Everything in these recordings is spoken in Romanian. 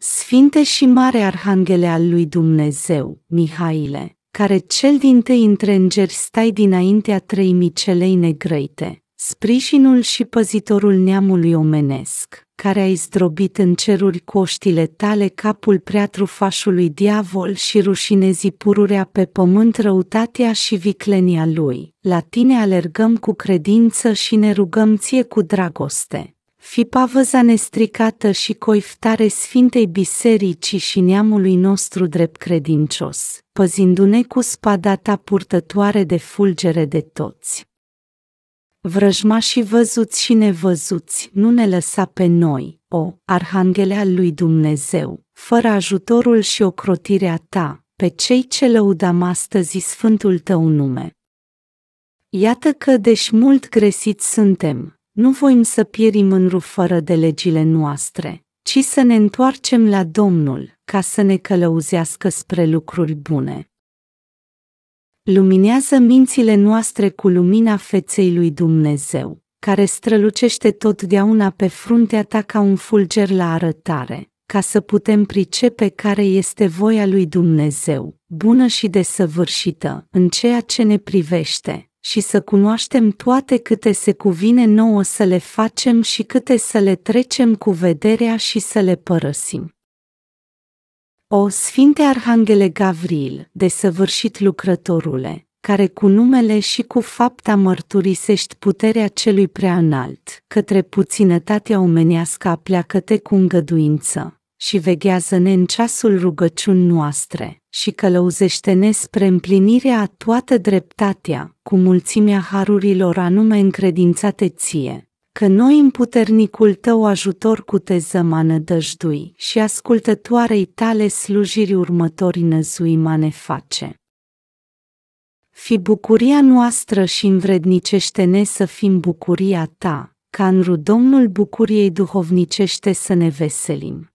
Sfinte și Mare Arhanghele al lui Dumnezeu, Mihaile, care cel din tăi între îngeri stai dinaintea trei micelei negrăite, sprijinul și păzitorul neamului omenesc, care ai zdrobit în ceruri coștile tale capul prea trufașului diavol și rușinezi pururea pe pământ răutatea și viclenia lui. La tine alergăm cu credință și ne rugăm ție cu dragoste fi pavăza nestricată și coiftare Sfintei Bisericii și neamului nostru drept credincios, păzindu-ne cu spada ta purtătoare de fulgere de toți. Vrăjmașii văzuți și nevăzuți, nu ne lăsa pe noi, o, Arhanghelea al lui Dumnezeu, fără ajutorul și ocrotirea ta, pe cei ce lăudam astăzi sfântul tău nume. Iată că deși mult gresiți suntem, nu voim să pierim în ruf fără de legile noastre, ci să ne întoarcem la Domnul, ca să ne călăuzească spre lucruri bune. Luminează mințile noastre cu lumina feței lui Dumnezeu, care strălucește totdeauna pe fruntea ta ca un fulger la arătare, ca să putem pricepe care este voia lui Dumnezeu, bună și desăvârșită, în ceea ce ne privește, și să cunoaștem toate câte se cuvine nouă să le facem și câte să le trecem cu vederea și să le părăsim. O Sfinte Arhanghele Gavril, desăvârșit lucrătorule, care cu numele și cu fapta mărturisești puterea celui preanalt, către puținătatea omenească pleacă te cu îngăduință și veghează-ne în ceasul rugăciun noastre și călăuzește-ne spre împlinirea a toată dreptatea, cu mulțimea harurilor anume încredințate ție, că noi în puternicul tău ajutor cu tezăma dăjdui și ascultătoarei tale slujiri următorii năzui ne face. Fi bucuria noastră și învrednicește-ne să fim bucuria ta, ca în rudomnul bucuriei duhovnicește să ne veselim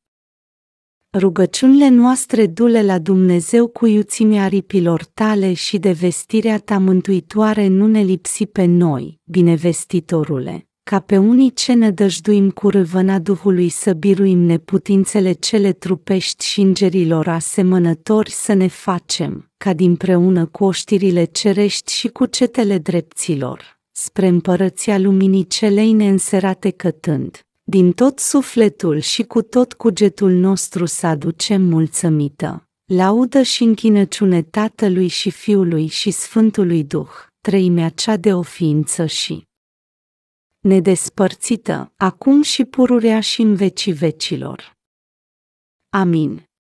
rugăciunile noastre dule la Dumnezeu cu iuțimea aripilor tale și de vestirea ta mântuitoare nu ne lipsi pe noi, binevestitorule, ca pe unii ce ne dăjduim cu râvăna Duhului să biruim neputințele cele trupești și îngerilor asemănători să ne facem, ca dinpreună cu oștirile cerești și cu cetele drepților, spre împărăția luminii celei neînserate cătând din tot sufletul și cu tot cugetul nostru să aducem mulțămită. laudă și închinăciune Tatălui și Fiului și Sfântului Duh, treimea cea de o ființă și nedespărțită, acum și pururea și în vecii vecilor. Amin.